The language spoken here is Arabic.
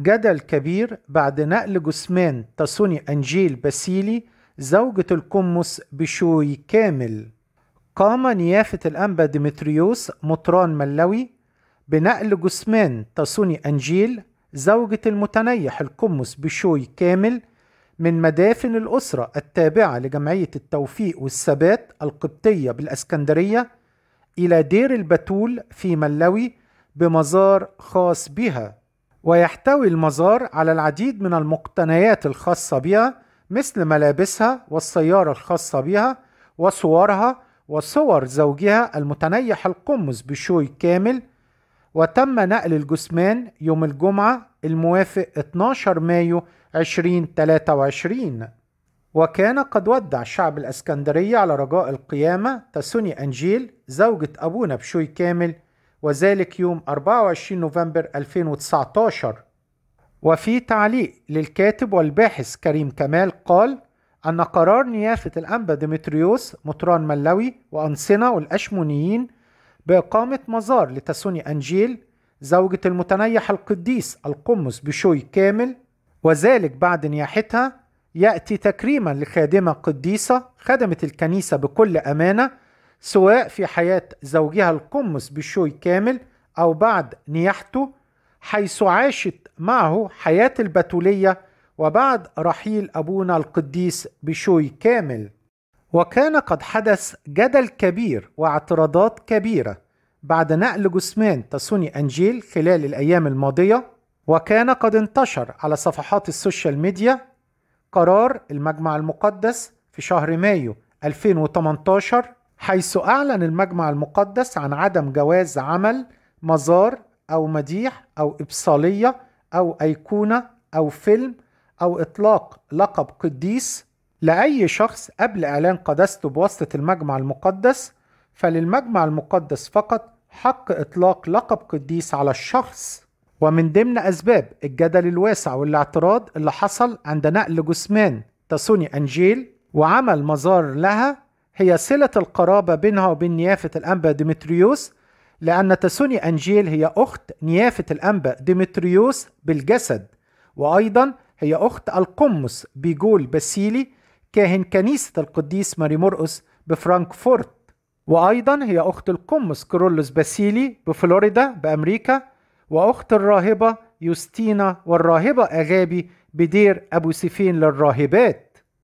جدل كبير بعد نقل جثمان تاسوني أنجيل باسيلي زوجة القمص بشوي كامل قام نيافة الأنبا ديمتريوس مطران ملوي بنقل جثمان تاسوني أنجيل زوجة المتنيح القمص بشوي كامل من مدافن الأسرة التابعة لجمعية التوفيق والثبات القبطية بالأسكندرية إلى دير البتول في ملوي بمزار خاص بها ويحتوي المزار على العديد من المقتنيات الخاصة بها مثل ملابسها والسيارة الخاصة بها وصورها وصور زوجها المتنيح القمص بشوي كامل وتم نقل الجثمان يوم الجمعة الموافق 12 مايو 2023 وكان قد ودع شعب الاسكندرية على رجاء القيامة تسوني أنجيل زوجة أبونا بشوي كامل وذلك يوم 24 نوفمبر 2019 وفي تعليق للكاتب والباحث كريم كمال قال أن قرار نيافة الأنبا ديمتريوس مطران ملوي وأنصنة والأشمونيين بإقامة مزار لتسوني أنجيل زوجة المتنيح القديس القمص بشوي كامل وذلك بعد نياحتها يأتي تكريما لخادمة قديسة خدمت الكنيسة بكل أمانة سواء في حياة زوجها القمص بشوي كامل أو بعد نياحته حيث عاشت معه حياة البتولية وبعد رحيل أبونا القديس بشوي كامل وكان قد حدث جدل كبير واعتراضات كبيرة بعد نقل جثمان تسوني أنجيل خلال الأيام الماضية وكان قد انتشر على صفحات السوشيال ميديا قرار المجمع المقدس في شهر مايو 2018 حيث أعلن المجمع المقدس عن عدم جواز عمل مزار أو مديح أو إبصالية أو أيقونة أو فيلم أو إطلاق لقب قديس لأي شخص قبل إعلان قداسته بواسطة المجمع المقدس فللمجمع المقدس فقط حق إطلاق لقب قديس على الشخص ومن ضمن أسباب الجدل الواسع والاعتراض اللي حصل عند نقل جثمان تاسوني أنجيل وعمل مزار لها هي صلة القرابة بينها وبين نيافة الأنبا ديمتريوس لأن تسوني أنجيل هي أخت نيافة الأنبا ديمتريوس بالجسد وأيضا هي أخت القمص بيجول باسيلي كاهن كنيسة القديس ماري مرقس بفرانكفورت وأيضا هي أخت القمص كرولوس باسيلي بفلوريدا بأمريكا وأخت الراهبة يوستينا والراهبة أغابي بدير أبو سيفين للراهبات